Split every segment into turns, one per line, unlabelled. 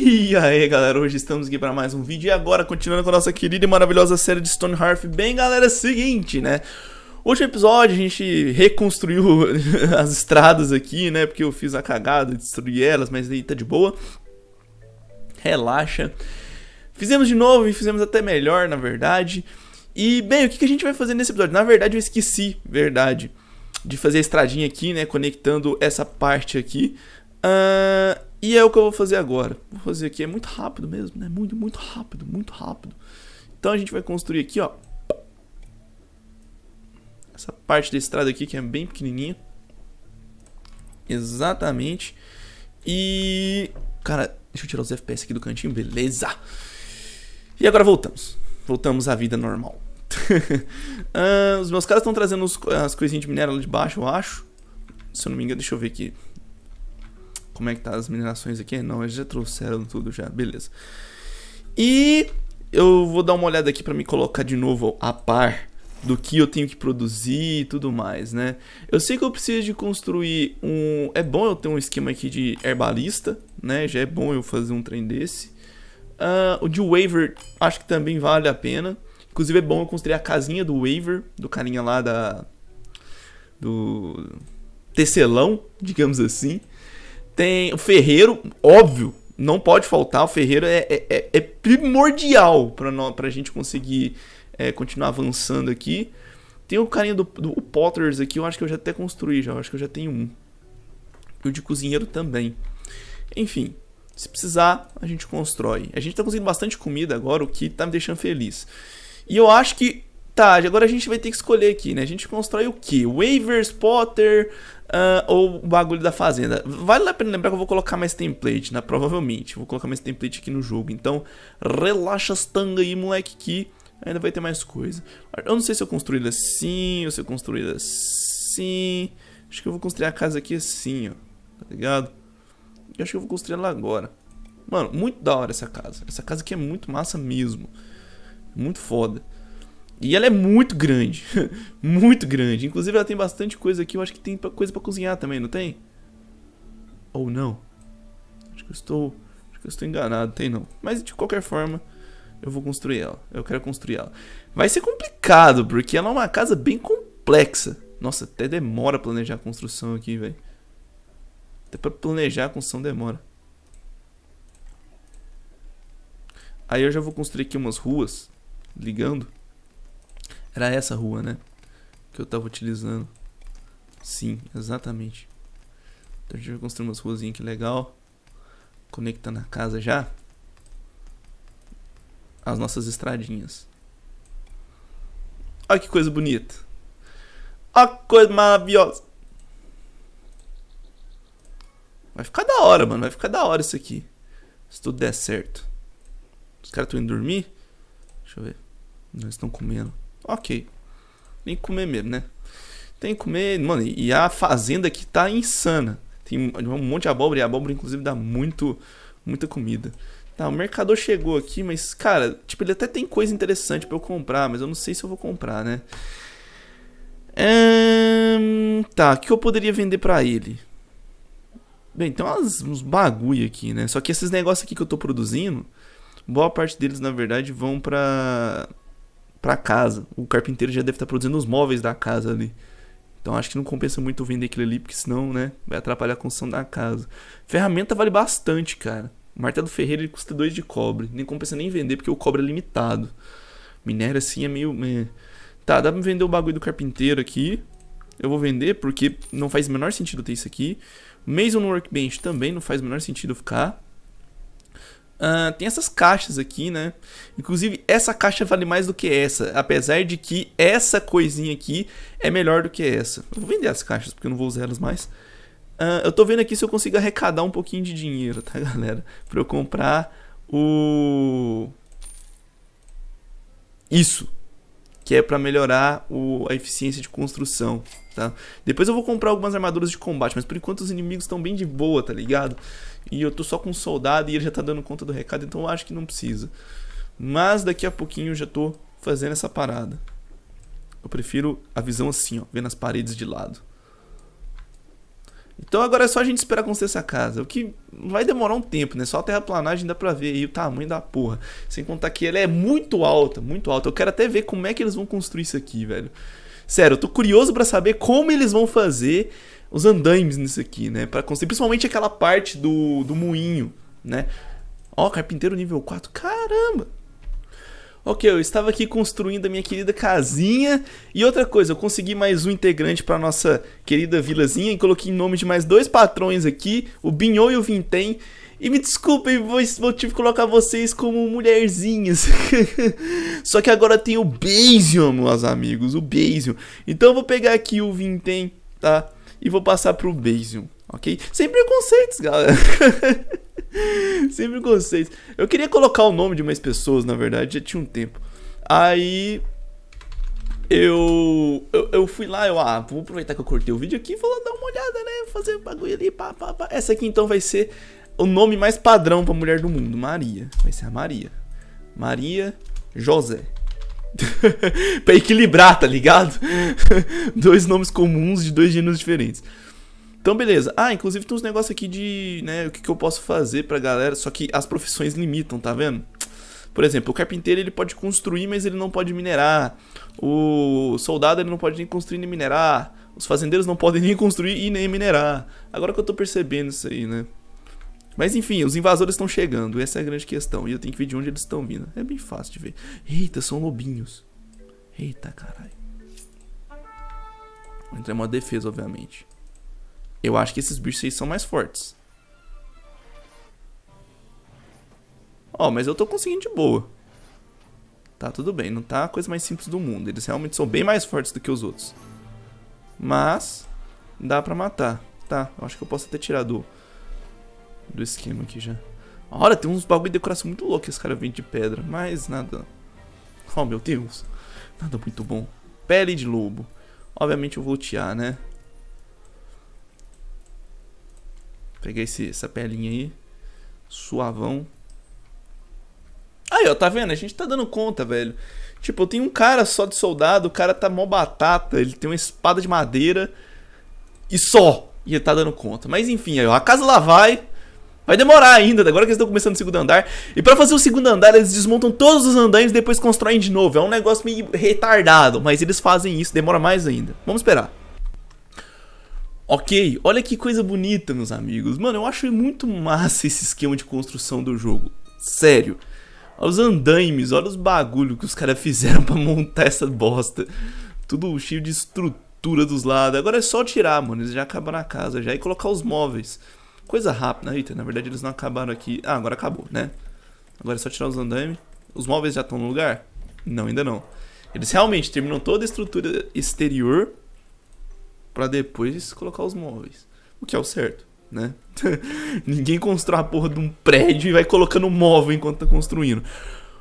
E aí galera, hoje estamos aqui para mais um vídeo e agora continuando com a nossa querida e maravilhosa série de Stone Hearth Bem galera, é o seguinte né, último episódio a gente reconstruiu as estradas aqui né, porque eu fiz a cagada, destruí elas, mas aí tá de boa Relaxa Fizemos de novo e fizemos até melhor na verdade E bem, o que a gente vai fazer nesse episódio? Na verdade eu esqueci, verdade de fazer a estradinha aqui, né, conectando essa parte aqui. Uh, e é o que eu vou fazer agora. Vou fazer aqui, é muito rápido mesmo, né? Muito, muito rápido, muito rápido. Então a gente vai construir aqui, ó. Essa parte da estrada aqui que é bem pequenininha. Exatamente. E... Cara, deixa eu tirar os FPS aqui do cantinho, beleza. E agora voltamos. Voltamos à vida normal. Ah, os meus caras estão trazendo os, as coisinhas de minério lá de baixo, eu acho. Se eu não me engano, deixa eu ver aqui como é que tá as minerações aqui. Não, eles já trouxeram tudo já, beleza. E eu vou dar uma olhada aqui para me colocar de novo a par do que eu tenho que produzir e tudo mais, né? Eu sei que eu preciso de construir um... É bom eu ter um esquema aqui de herbalista, né? Já é bom eu fazer um trem desse. Uh, o de waiver acho que também vale a pena. Inclusive é bom eu construir a casinha do waiver, do carinha lá da... Do tecelão, digamos assim. Tem o Ferreiro, óbvio, não pode faltar. O Ferreiro é, é, é, é primordial para a gente conseguir é, continuar avançando aqui. Tem o carinha do, do o Potters aqui, eu acho que eu já até construí já, eu acho que eu já tenho um. E o de cozinheiro também. Enfim, se precisar, a gente constrói. A gente tá conseguindo bastante comida agora, o que tá me deixando feliz. E eu acho que. Tá, agora a gente vai ter que escolher aqui, né? A gente constrói o que? Waivers, Potter, Uh, ou o bagulho da fazenda. Vale a pena lembrar que eu vou colocar mais template, né? Provavelmente. Vou colocar mais template aqui no jogo. Então, relaxa as tangas aí, moleque, que ainda vai ter mais coisa. Eu não sei se eu construí assim, ou se eu construí assim. Acho que eu vou construir a casa aqui assim, ó. Tá ligado? E acho que eu vou construir ela agora. Mano, muito da hora essa casa. Essa casa aqui é muito massa mesmo. Muito foda. E ela é muito grande. muito grande. Inclusive, ela tem bastante coisa aqui. Eu acho que tem coisa pra cozinhar também, não tem? Ou não? Acho que eu estou. Acho que eu estou enganado, tem não. Mas de qualquer forma, eu vou construir ela. Eu quero construir ela. Vai ser complicado, porque ela é uma casa bem complexa. Nossa, até demora planejar a construção aqui, velho. Até pra planejar a construção demora. Aí eu já vou construir aqui umas ruas ligando era essa rua, né? Que eu tava utilizando. Sim, exatamente. Então a gente vai construir umas ruas aqui legal. Conectando a casa já. As nossas estradinhas. Olha que coisa bonita. Olha que coisa maravilhosa. Vai ficar da hora, mano. Vai ficar da hora isso aqui. Se tudo der certo. Os caras estão indo dormir? Deixa eu ver. Não, eles estão comendo. Ok. Tem que comer mesmo, né? Tem que comer, mano. E a fazenda aqui tá insana. Tem um monte de abóbora e a abóbora, inclusive, dá muito, muita comida. Tá, o mercador chegou aqui, mas, cara, tipo, ele até tem coisa interessante para eu comprar, mas eu não sei se eu vou comprar, né? Um, tá, o que eu poderia vender para ele? Bem, tem umas, uns bagulho aqui, né? Só que esses negócios aqui que eu tô produzindo, boa parte deles, na verdade, vão pra para casa. O carpinteiro já deve estar tá produzindo os móveis da casa ali. Então acho que não compensa muito vender aquilo ali, porque senão, né, vai atrapalhar a construção da casa. Ferramenta vale bastante, cara. O martelo ferreiro ele custa 2 de cobre. Nem compensa nem vender, porque o cobre é limitado. Minério assim é meio. É... Tá, dá pra vender o bagulho do carpinteiro aqui. Eu vou vender porque não faz o menor sentido ter isso aqui. Mason no Workbench também não faz o menor sentido ficar. Uh, tem essas caixas aqui, né? Inclusive, essa caixa vale mais do que essa, apesar de que essa coisinha aqui é melhor do que essa. Eu vou vender as caixas, porque eu não vou usar elas mais. Uh, eu tô vendo aqui se eu consigo arrecadar um pouquinho de dinheiro, tá, galera? Pra eu comprar o... Isso que é para melhorar o, a eficiência de construção, tá? Depois eu vou comprar algumas armaduras de combate, mas por enquanto os inimigos estão bem de boa, tá ligado? E eu tô só com um soldado e ele já tá dando conta do recado, então eu acho que não precisa. Mas daqui a pouquinho eu já tô fazendo essa parada. Eu prefiro a visão assim, ó, vendo as paredes de lado. Então agora é só a gente esperar acontecer essa casa. O que vai demorar um tempo, né? Só a terraplanagem dá pra ver aí o tamanho da porra. Sem contar que ela é muito alta, muito alta. Eu quero até ver como é que eles vão construir isso aqui, velho. Sério, eu tô curioso para saber como eles vão fazer os andaimes nisso aqui, né? Pra construir, principalmente aquela parte do, do moinho, né? Ó, carpinteiro nível 4. Caramba! Ok, eu estava aqui construindo a minha querida casinha. E outra coisa, eu consegui mais um integrante para nossa querida vilazinha e coloquei em nome de mais dois patrões aqui, o Binho e o Vintém. E me desculpem, vou, tive que colocar vocês como mulherzinhas. Só que agora tem o Basium, meus amigos, o Basium. Então eu vou pegar aqui o Vintém, tá? E vou passar pro Basium, ok? Sem preconceitos, galera. Sempre gostei. Eu queria colocar o nome de umas pessoas, na verdade, já tinha um tempo. Aí. Eu, eu, eu fui lá, eu, ah, vou aproveitar que eu cortei o vídeo aqui e vou dar uma olhada, né? Fazer um bagulho ali, pá, pá, pá. Essa aqui então vai ser o nome mais padrão pra mulher do mundo, Maria. Vai ser a Maria. Maria José. pra equilibrar, tá ligado? dois nomes comuns de dois gêneros diferentes. Então, beleza. Ah, inclusive tem uns negócios aqui de, né, o que, que eu posso fazer pra galera, só que as profissões limitam, tá vendo? Por exemplo, o carpinteiro ele pode construir, mas ele não pode minerar. O soldado ele não pode nem construir nem minerar. Os fazendeiros não podem nem construir e nem minerar. Agora que eu tô percebendo isso aí, né? Mas enfim, os invasores estão chegando, essa é a grande questão. E eu tenho que ver de onde eles estão vindo. É bem fácil de ver. Eita, são lobinhos. Eita, caralho. Entrei em modo defesa, obviamente. Eu acho que esses bichos aí são mais fortes. Ó, oh, mas eu tô conseguindo de boa. Tá, tudo bem. Não tá a coisa mais simples do mundo. Eles realmente são bem mais fortes do que os outros. Mas, dá pra matar. Tá, eu acho que eu posso até tirar do, do esquema aqui já. Olha, tem uns bagulho de decoração muito louco que esse cara vende de pedra. Mas nada... Oh, meu Deus. Nada muito bom. Pele de lobo. Obviamente eu vou tiar, né? Peguei esse, essa pelinha aí. Suavão. Aí, ó, tá vendo? A gente tá dando conta, velho. Tipo, eu tenho um cara só de soldado, o cara tá mó batata, ele tem uma espada de madeira e só. E ele tá dando conta. Mas enfim, aí, ó, a casa lá vai. Vai demorar ainda, agora que eles estão começando o segundo andar. E para fazer o segundo andar, eles desmontam todos os andares e depois constroem de novo. É um negócio meio retardado, mas eles fazem isso, demora mais ainda. Vamos esperar. Ok, olha que coisa bonita, meus amigos. Mano, eu acho muito massa esse esquema de construção do jogo. Sério. Olha os andaimes, olha os bagulho que os caras fizeram pra montar essa bosta. Tudo cheio de estrutura dos lados. Agora é só tirar, mano. Eles já acabaram a casa já e colocar os móveis. Coisa rápida. Eita, na verdade eles não acabaram aqui. Ah, agora acabou, né? Agora é só tirar os andaimes. Os móveis já estão no lugar? Não, ainda não. Eles realmente terminam toda a estrutura exterior para depois colocar os móveis. O que é o certo, né? Ninguém constrói a porra de um prédio e vai colocando móvel enquanto tá construindo.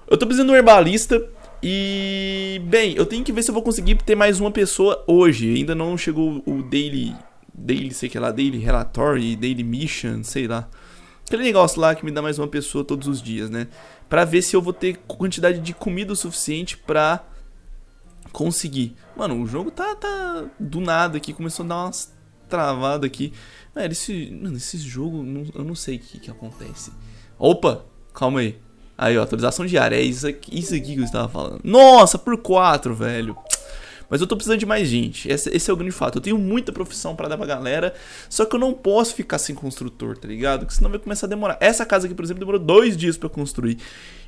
Eu tô precisando de um herbalista e. Bem, eu tenho que ver se eu vou conseguir ter mais uma pessoa hoje. Ainda não chegou o daily. Daily, sei que lá, daily relatório, daily mission, sei lá. Aquele negócio lá que me dá mais uma pessoa todos os dias, né? Pra ver se eu vou ter quantidade de comida o suficiente pra Consegui. Mano, o jogo tá, tá do nada aqui, começou a dar umas travadas aqui. Mano, esse, mano, esse jogo, não, eu não sei o que, que acontece. Opa, calma aí. Aí, ó, atualização diária, é isso aqui, isso aqui que eu estava falando. Nossa, por 4, velho. Mas eu tô precisando de mais gente. Esse, esse é o grande fato. Eu tenho muita profissão para dar pra galera. Só que eu não posso ficar sem construtor, tá ligado? Porque senão vai começar a demorar. Essa casa aqui, por exemplo, demorou dois dias para construir.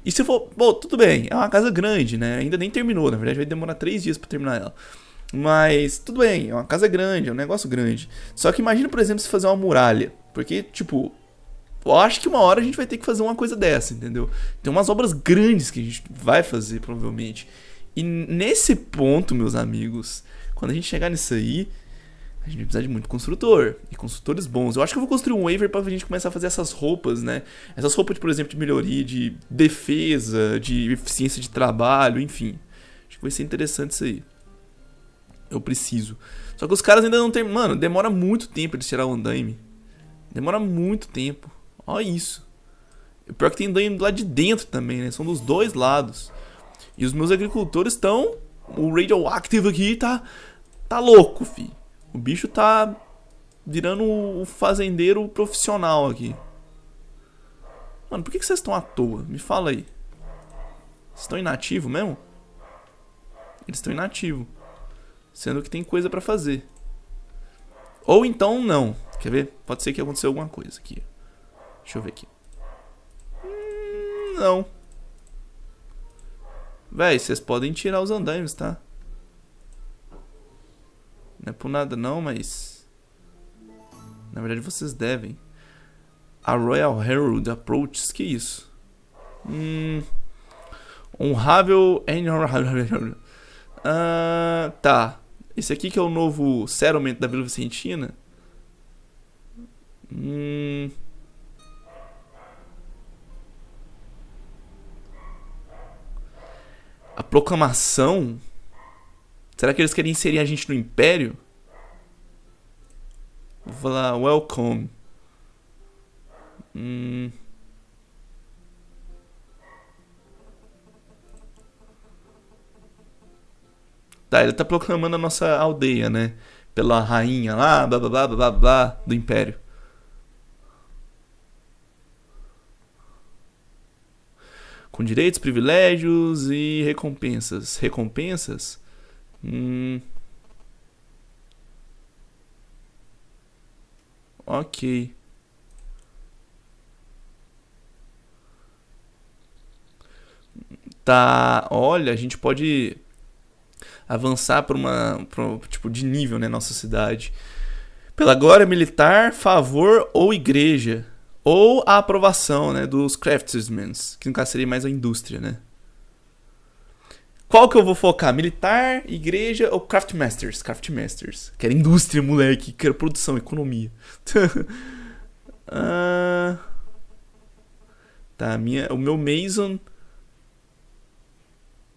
E se for. Bom, tudo bem. É uma casa grande, né? Ainda nem terminou. Na verdade, vai demorar três dias para terminar ela. Mas tudo bem, é uma casa grande, é um negócio grande. Só que imagina, por exemplo, se fazer uma muralha. Porque, tipo, eu acho que uma hora a gente vai ter que fazer uma coisa dessa, entendeu? Tem umas obras grandes que a gente vai fazer, provavelmente. E nesse ponto, meus amigos, quando a gente chegar nisso aí, a gente vai precisar de muito construtor e construtores bons. Eu acho que eu vou construir um waiver pra gente começar a fazer essas roupas, né? Essas roupas, de, por exemplo, de melhoria, de defesa, de eficiência de trabalho, enfim. Acho que vai ser interessante isso aí. Eu preciso. Só que os caras ainda não tem. Mano, demora muito tempo eles tirar o andaime. Demora muito tempo. Olha isso. Pior que tem andaime do lado de dentro também, né? São dos dois lados. E os meus agricultores estão. O radioactive aqui tá. Tá louco, fi. O bicho tá virando o fazendeiro profissional aqui. Mano, por que, vocês estão à toa? Me fala aí. Vocês estão inativo mesmo? Eles estão inativo. Sendo que tem coisa pra fazer. Ou então não. Quer ver? Pode ser que aconteceu alguma coisa aqui. Deixa eu ver aqui. Hum, não. Véi, vocês podem tirar os andaimes, tá? Não é por nada não, mas... Na verdade vocês devem. A Royal Herald Approaches, que isso? Hum... Honrável... Ah, tá. Esse aqui que é o novo settlement da Vila Vicentina. Hum... a proclamação? Será que eles querem inserir a gente no império? Vou falar welcome. Hum. Tá, ele tá proclamando a nossa aldeia, né? Pela rainha lá, blá blá blá blá blá do império. com direitos, privilégios e recompensas. Recompensas? Hum. Ok. Tá, olha, a gente pode avançar para uma pra, tipo de nível, né, nossa cidade. Pela glória militar, favor ou igreja. Ou a aprovação né, dos craftsmen, que nunca seria mais a indústria, né? Qual que eu vou focar? Militar, igreja ou craftmasters? Craftmasters. Quero indústria, moleque. Quero produção, economia. uh... Tá, minha, o meu Mason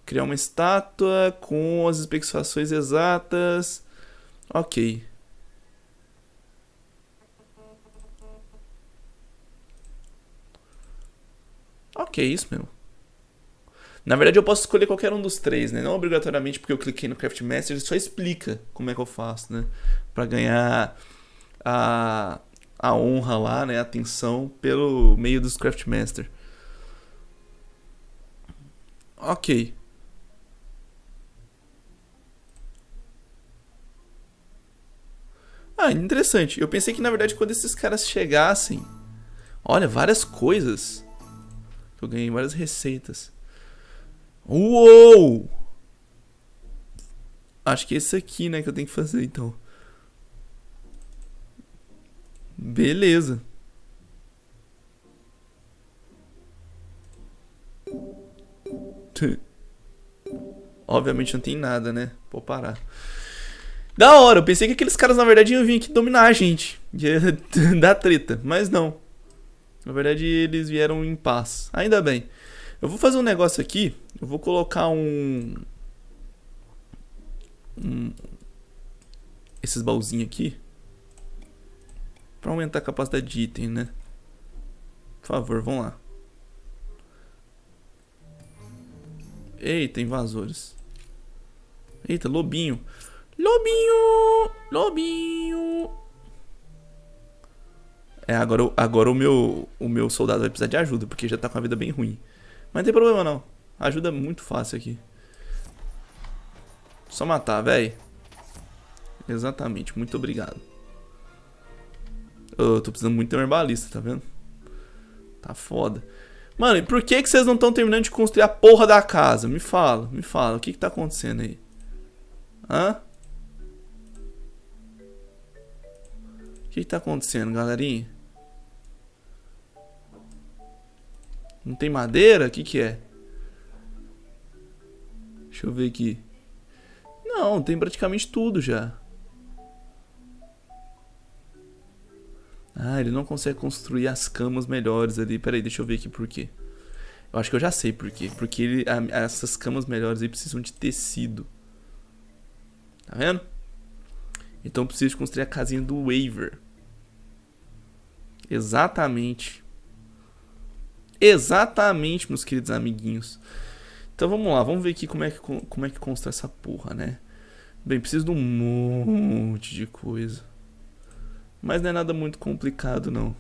criar uma estátua com as especificações exatas. Ok. Que é isso, meu? Na verdade, eu posso escolher qualquer um dos três, né? Não obrigatoriamente porque eu cliquei no Craft Master, só explica como é que eu faço, né? Pra ganhar a, a honra lá, né? A atenção pelo meio dos Craft Master. Ok. Ah, interessante. Eu pensei que, na verdade, quando esses caras chegassem... Olha, várias coisas eu ganhei várias receitas. Uou! Acho que é esse aqui, né, que eu tenho que fazer, então. Beleza. Obviamente não tem nada, né? Vou parar. Da hora, eu pensei que aqueles caras, na verdade, iam vir aqui dominar a gente. Ia dar treta, mas não. Na verdade, eles vieram em paz. Ainda bem. Eu vou fazer um negócio aqui. Eu vou colocar um. um esses baúzinhos aqui. Pra aumentar a capacidade de item, né? Por favor, vamos lá. Eita, invasores. Eita, lobinho. Lobinho! Lobinho! É, agora, agora o, meu, o meu soldado vai precisar de ajuda, porque já tá com a vida bem ruim. Mas não tem problema não. Ajuda é muito fácil aqui. Só matar, velho. Exatamente, muito obrigado. Eu tô precisando muito de um herbalista, tá vendo? Tá foda. Mano, e por que que vocês não estão terminando de construir a porra da casa? Me fala, me fala. O que que tá acontecendo aí? Hã? O que que tá acontecendo, galerinha? Não tem madeira? O que, que é? Deixa eu ver aqui. Não, tem praticamente tudo já. Ah, ele não consegue construir as camas melhores ali. Pera aí, deixa eu ver aqui por quê. Eu acho que eu já sei por quê. Porque ele, a, essas camas melhores aí precisam de tecido. Tá vendo? Então eu preciso construir a casinha do Waver. Exatamente. Exatamente, meus queridos amiguinhos. Então vamos lá, vamos ver aqui como é que, como é que consta essa porra, né? Bem, preciso de um monte de coisa. Mas não é nada muito complicado, não.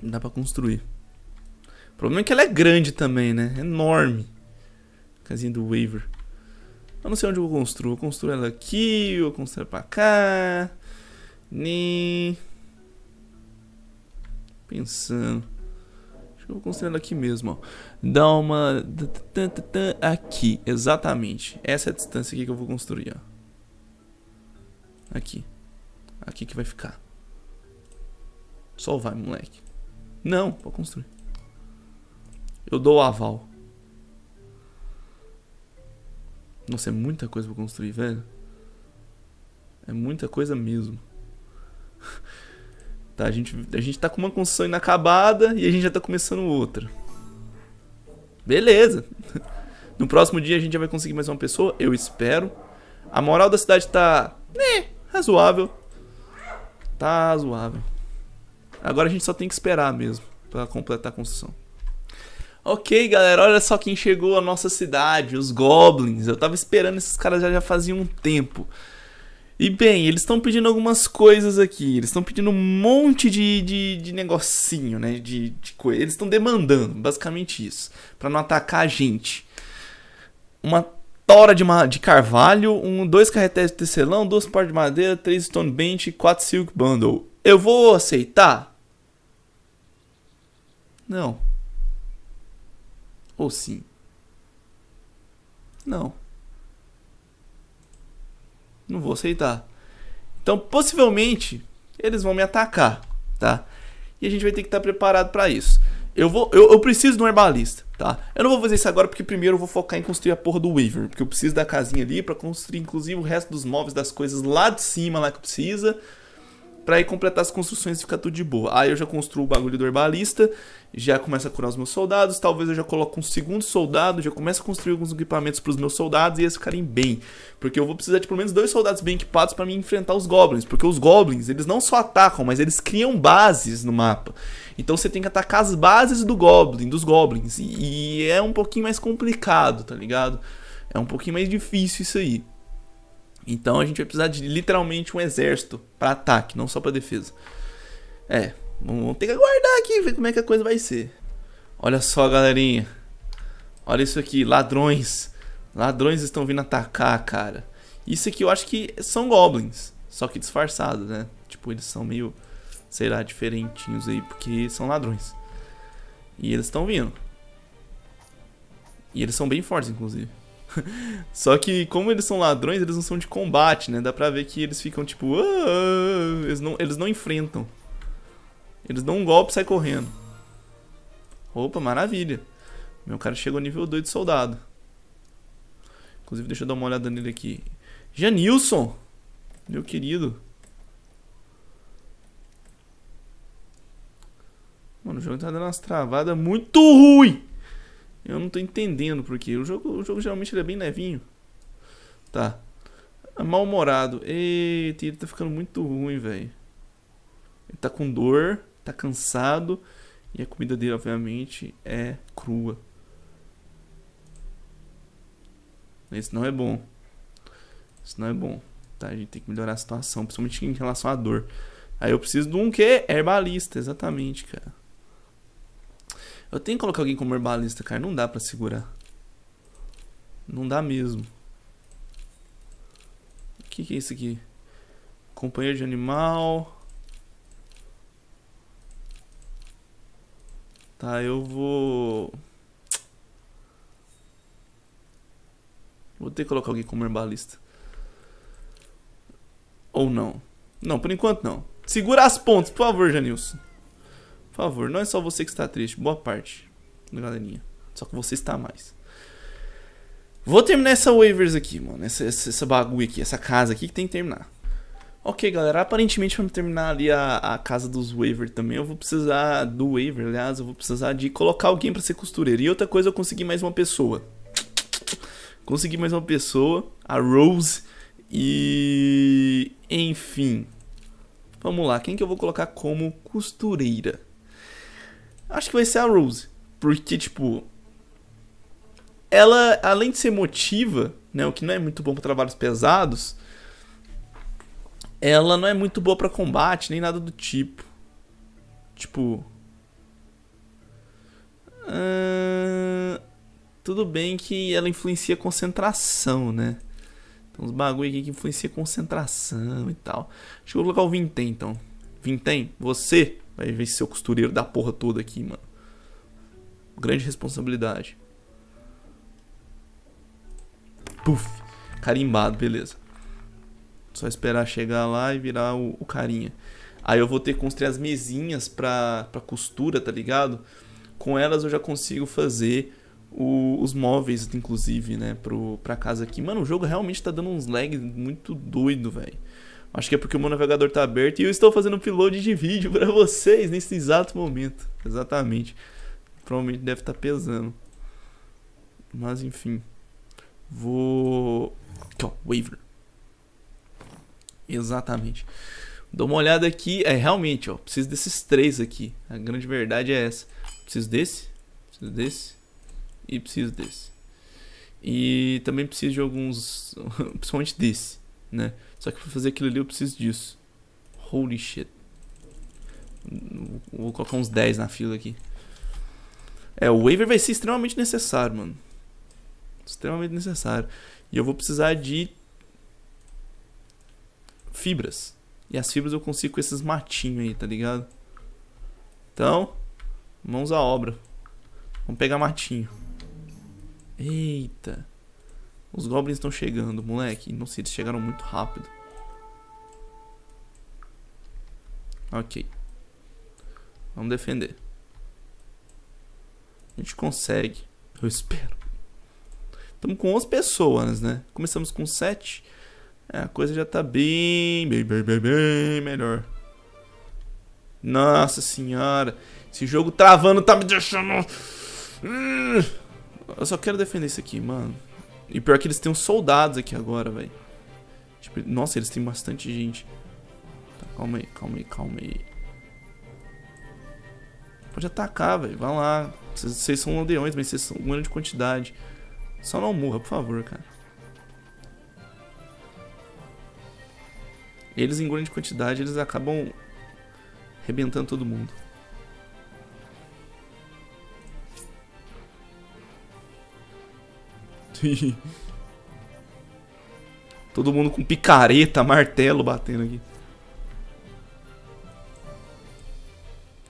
Dá pra construir. O problema é que ela é grande também, né? É enorme. Casinha do Waver. Eu não sei onde eu construo. Eu construo ela aqui, eu construo ela pra cá. Nem... Pensando eu vou considerando aqui mesmo, ó. Dá uma... Aqui, exatamente. Essa é a distância aqui que eu vou construir, ó. Aqui. Aqui que vai ficar. Só vai, moleque. Não, vou construir. Eu dou o aval. Nossa, é muita coisa pra construir, velho. É muita coisa mesmo. Tá, a gente, a gente tá com uma construção inacabada e a gente já tá começando outra. Beleza. No próximo dia a gente já vai conseguir mais uma pessoa, eu espero. A moral da cidade tá... Né, razoável. Tá razoável. Agora a gente só tem que esperar mesmo para completar a construção. Ok, galera, olha só quem chegou à nossa cidade, os Goblins. Eu tava esperando esses caras já, já fazia um tempo. E bem, eles estão pedindo algumas coisas aqui. Eles estão pedindo um monte de, de, de negocinho, né? De, de Eles estão demandando, basicamente isso. para não atacar a gente. Uma tora de, ma de carvalho, um, dois carretéis de tecelão, duas portas de madeira, três stone bench, quatro silk bundle. Eu vou aceitar? Não. Ou sim? Não não vou aceitar. Então, possivelmente, eles vão me atacar, tá? E a gente vai ter que estar tá preparado para isso. Eu vou, eu, eu, preciso de um herbalista, tá? Eu não vou fazer isso agora porque primeiro eu vou focar em construir a porra do Weaver, porque eu preciso da casinha ali para construir inclusive o resto dos móveis, das coisas lá de cima lá que precisa, para ir completar as construções e ficar tudo de boa. Aí eu já construo o bagulho do herbalista, já começo a curar os meus soldados, talvez eu já coloque um segundo soldado, já começo a construir alguns equipamentos para os meus soldados e eles ficarem bem, porque eu vou precisar de pelo menos dois soldados bem equipados para me enfrentar os goblins, porque os goblins, eles não só atacam, mas eles criam bases no mapa. Então você tem que atacar as bases do goblin, dos goblins, e, e é um pouquinho mais complicado, tá ligado? É um pouquinho mais difícil isso aí. Então a gente vai precisar de literalmente um exército para ataque, não só para defesa. É, vamos ter que aguardar aqui ver como é que a coisa vai ser. Olha só, galerinha. Olha isso aqui, ladrões. Ladrões estão vindo atacar, cara. Isso aqui eu acho que são goblins, só que disfarçados, né? Tipo, eles são meio, sei lá, diferentinhos aí, porque são ladrões. E eles estão vindo. E eles são bem fortes, inclusive. Só que como eles são ladrões, eles não são de combate, né? Dá pra ver que eles ficam tipo... Ah, ah, ah. Eles não, eles não enfrentam. Eles dão um golpe e saem correndo. Opa, maravilha. Meu cara chegou nível 2 de soldado. Inclusive, deixa eu dar uma olhada nele aqui. Janilson! Meu querido. Mano, o jogo tá dando umas travadas muito ruim. Eu não tô entendendo porque o jogo, o jogo geralmente é bem levinho. Tá. Mal-humorado. Eita, ele tá ficando muito ruim, velho. Ele tá com dor, tá cansado. E a comida dele, obviamente, é crua. Isso não é bom. Isso não é bom. Tá, a gente tem que melhorar a situação, principalmente em relação à dor. Aí eu preciso de um quê? Herbalista, exatamente, cara. Eu tenho que colocar alguém como herbalista, cara. Não dá pra segurar. Não dá mesmo. O que, que é isso aqui? Companheiro de animal. Tá, eu vou... Vou ter que colocar alguém como herbalista. Ou não. Não, por enquanto não. Segura as pontas, por favor, Janilson. Por favor, não é só você que está triste, boa parte da galerinha. Só que você está mais. Vou terminar essa waivers aqui, mano. Essa, essa, essa bagulho aqui, essa casa aqui que tem que terminar. Ok, galera, aparentemente pra terminar ali a, a casa dos waivers também, eu vou precisar do waiver, aliás, eu vou precisar de colocar alguém pra ser costureira. E outra coisa, eu consegui mais uma pessoa. Consegui mais uma pessoa, a Rose, e... Enfim. Vamos lá, quem que eu vou colocar como costureira? Acho que vai ser a Rose. Porque, tipo. Ela, além de ser emotiva, né? O que não é muito bom para trabalhos pesados. Ela não é muito boa para combate, nem nada do tipo. Tipo. Uh, tudo bem que ela influencia concentração, né? Então, uns bagulho aqui que influencia concentração e tal. Deixa eu colocar o Vintém, então tem você vai ver seu costureiro da porra toda aqui, mano. Grande responsabilidade. Puf. Carimbado, beleza. Só esperar chegar lá e virar o, o carinha. Aí eu vou ter que construir as mesinhas pra, pra costura, tá ligado? Com elas eu já consigo fazer o, os móveis, inclusive, né? Pro, pra casa aqui. Mano, o jogo realmente tá dando uns lag muito doido, velho. Acho que é porque o meu navegador está aberto e eu estou fazendo upload de vídeo para vocês nesse exato momento. Exatamente. Provavelmente deve estar tá pesando. Mas enfim. Vou. Aqui, ó, waiver. Exatamente. Dou uma olhada aqui. É, realmente, ó. Preciso desses três aqui. A grande verdade é essa. Preciso desse, preciso desse e preciso desse. E também preciso de alguns. Principalmente desse né? Só que para fazer aquilo ali eu preciso disso. Holy shit. Vou colocar uns 10 na fila aqui. É, o waiver vai ser extremamente necessário, mano. Extremamente necessário. E eu vou precisar de fibras. E as fibras eu consigo com esses matinhos aí, tá ligado? Então, mãos à obra. Vamos pegar matinho. Eita. Os goblins estão chegando, moleque. Não sei, eles chegaram muito rápido. Ok. Vamos defender. A gente consegue. Eu espero. Estamos com 11 pessoas, né? Começamos com 7. É, a coisa já tá bem, bem, bem, bem, bem melhor. Nossa senhora. Esse jogo travando tá me deixando... Hum. Eu só quero defender isso aqui, mano. E pior que eles têm uns soldados aqui agora, velho. Tipo, nossa, eles têm bastante gente. Tá, calma aí, calma aí, calma aí. Pode atacar, velho. Vai lá. Vocês são aldeões, mas vocês são grande quantidade. Só não morra, por favor, cara. Eles em grande quantidade, eles acabam arrebentando todo mundo. muito e... Todo mundo com picareta, martelo batendo aqui.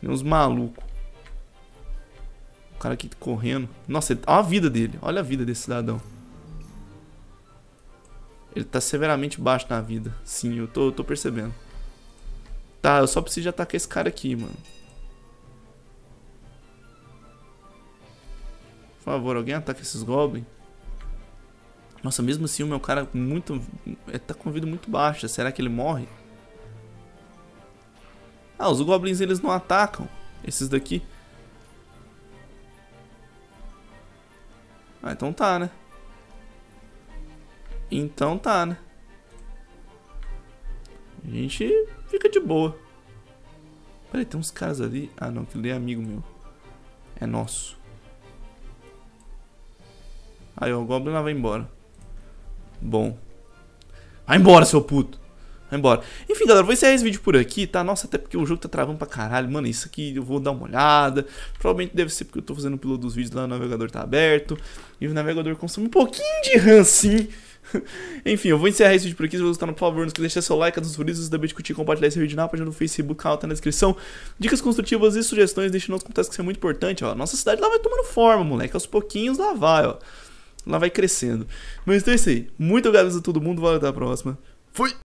Tem uns malucos. O cara aqui correndo. Nossa, ele... olha a vida dele. Olha a vida desse cidadão. Ele tá severamente baixo na vida. Sim, eu tô, eu tô percebendo. Tá, eu só preciso de atacar esse cara aqui, mano. Por favor, alguém ataca esses goblins. Nossa, mesmo assim o meu cara muito. É, tá com a vida muito baixa. Será que ele morre? Ah, os goblins eles não atacam. Esses daqui. Ah, então tá, né? Então tá, né? A gente fica de boa. Peraí, tem uns caras ali. Ah, não, aquele é amigo meu. É nosso. Aí, ó, o Goblin lá vai embora. Bom. Vai embora, seu puto. Vai embora. Enfim, galera, vou encerrar esse vídeo por aqui, tá? Nossa, até porque o jogo tá travando pra caralho. Mano, isso aqui eu vou dar uma olhada. Provavelmente deve ser porque eu tô fazendo o piloto dos vídeos lá, o navegador tá aberto. E o navegador consome um pouquinho de RAM, sim. Enfim, eu vou encerrar esse vídeo por aqui. Se você gostar, por favor, não esqueça de deixar seu like, dos frisos, também de curtir e compartilhar esse vídeo na página do Facebook, canal tá na descrição. Dicas construtivas e sugestões, deixe nos comentários que isso é muito importante, ó. Nossa cidade lá vai tomando forma, moleque. Aos pouquinhos lá vai, ó lá vai crescendo. Mas então é isso aí. Muito obrigado a todo mundo. Valeu, até a próxima. Fui!